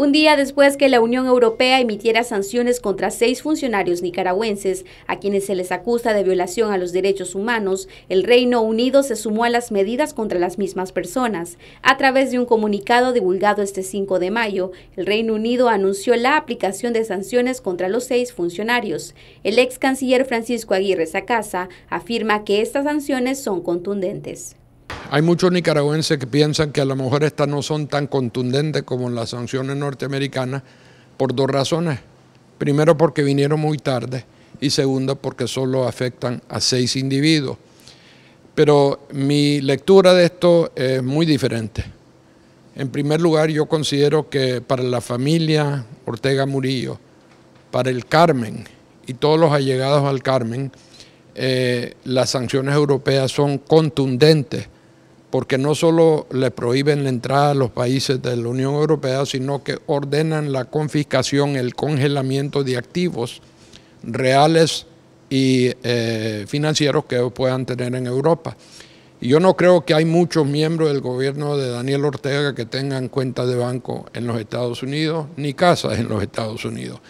Un día después que la Unión Europea emitiera sanciones contra seis funcionarios nicaragüenses, a quienes se les acusa de violación a los derechos humanos, el Reino Unido se sumó a las medidas contra las mismas personas. A través de un comunicado divulgado este 5 de mayo, el Reino Unido anunció la aplicación de sanciones contra los seis funcionarios. El ex canciller Francisco Aguirre Sacasa afirma que estas sanciones son contundentes. Hay muchos nicaragüenses que piensan que a lo mejor estas no son tan contundentes como las sanciones norteamericanas por dos razones. Primero porque vinieron muy tarde y segundo porque solo afectan a seis individuos. Pero mi lectura de esto es muy diferente. En primer lugar, yo considero que para la familia Ortega Murillo, para el Carmen y todos los allegados al Carmen, eh, las sanciones europeas son contundentes porque no solo le prohíben la entrada a los países de la Unión Europea, sino que ordenan la confiscación, el congelamiento de activos reales y eh, financieros que puedan tener en Europa. Y yo no creo que hay muchos miembros del gobierno de Daniel Ortega que tengan cuentas de banco en los Estados Unidos, ni casas en los Estados Unidos.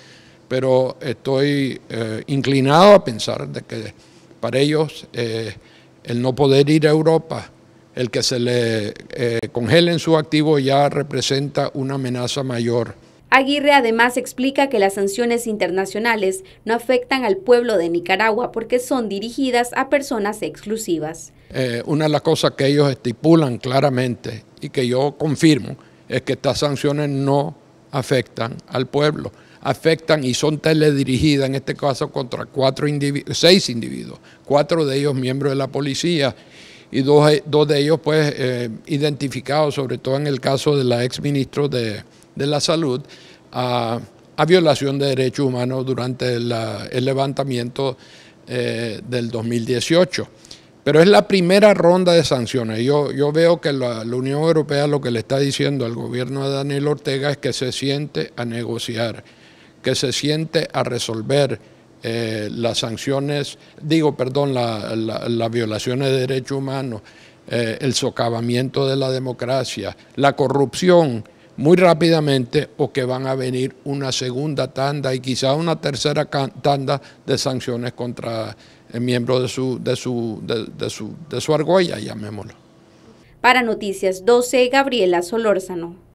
Pero estoy eh, inclinado a pensar de que para ellos eh, el no poder ir a Europa, el que se le eh, congelen su activo ya representa una amenaza mayor. Aguirre además explica que las sanciones internacionales no afectan al pueblo de Nicaragua porque son dirigidas a personas exclusivas. Eh, una de las cosas que ellos estipulan claramente y que yo confirmo es que estas sanciones no afectan al pueblo, afectan y son teledirigidas en este caso contra cuatro seis individuos, cuatro de ellos miembros de la policía y eh, dos, de ellos pues eh, identificados, sobre todo en el caso de la ex ministro de, la Salud, a, violación de derechos humanos durante el levantamiento eh, del 2018. Pero es la primera ronda de sanciones. Yo, yo veo que la Unión Europea lo que le está diciendo al gobierno de Daniel Ortega es que se siente a negociar, que se siente a resolver eh, las sanciones, digo, perdón, las violaciones de derechos humanos, eh, el socavamiento de la democracia, la corrupción, muy rápidamente o que van a venir una segunda tanda y quizá una tercera tanda de sanciones contra eh, miembros de su, de su, de, su, de su argolla, llamémoslo. Para Noticias 12, Gabriela Solórzano.